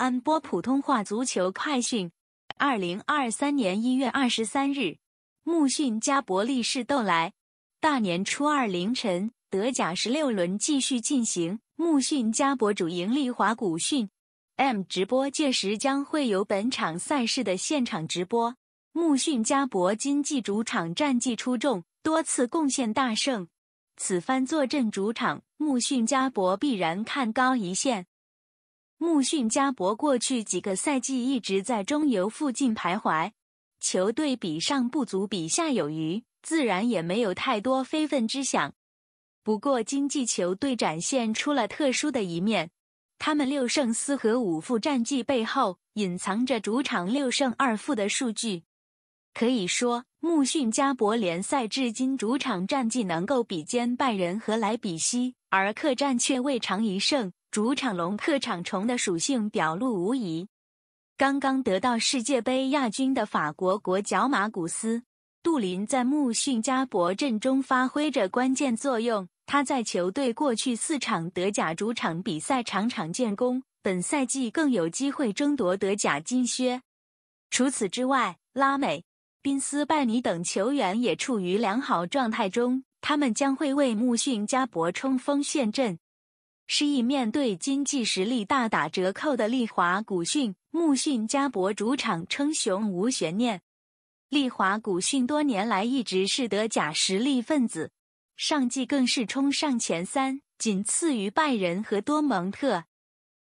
安波普通话足球快讯，二零二三年一月二十三日，穆逊加伯利士斗来，大年初二凌晨，德甲十六轮继续进行，穆逊加伯主赢利华古逊，M 直播届时将会有本场赛事的现场直播，穆逊加伯今季主场战绩出众，多次贡献大胜，此番坐镇主场，穆逊加伯必然看高一线。穆逊加博过去几个赛季一直在中游附近徘徊，球队比上不足比下有余，自然也没有太多非分之想。不过，经济球队展现出了特殊的一面，他们六胜四和五负战绩背后隐藏着主场六胜二负的数据。可以说，穆逊加博联赛至今主场战绩能够比肩拜仁和莱比锡，而客战却未尝一胜。主场龙，客场虫的属性表露无遗。刚刚得到世界杯亚军的法国国脚马古斯·杜林在穆逊加伯阵中发挥着关键作用。他在球队过去四场德甲主场比赛场场建功，本赛季更有机会争夺德甲金靴。除此之外，拉美、宾斯拜尼等球员也处于良好状态中，他们将会为穆逊加伯冲锋陷阵。失意面对经济实力大打折扣的利华古逊，穆逊加博主场称雄无悬念。利华古逊多年来一直是德甲实力分子，上季更是冲上前三，仅次于拜仁和多蒙特。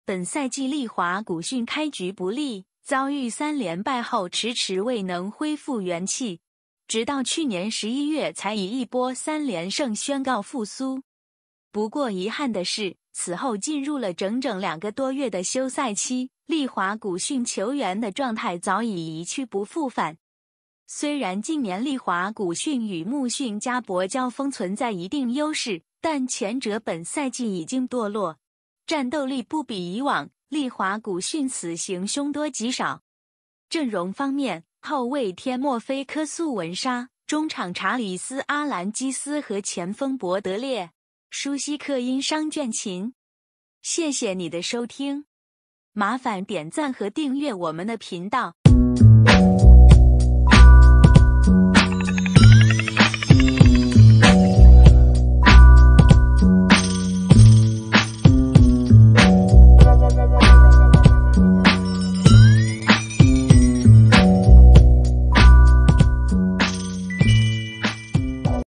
本赛季利华古逊开局不利，遭遇三连败后迟迟未能恢复元气，直到去年十一月才以一波三连胜宣告复苏。不过遗憾的是。此后进入了整整两个多月的休赛期，利华古训球员的状态早已一去不复返。虽然近年利华古训与穆训加博交锋存在一定优势，但前者本赛季已经堕落，战斗力不比以往。利华古训此行凶多吉少。阵容方面，后卫天莫菲科、苏文沙，中场查理斯、阿兰基斯和前锋博德列。舒西克音商卷琴，谢谢你的收听，麻烦点赞和订阅我们的频道。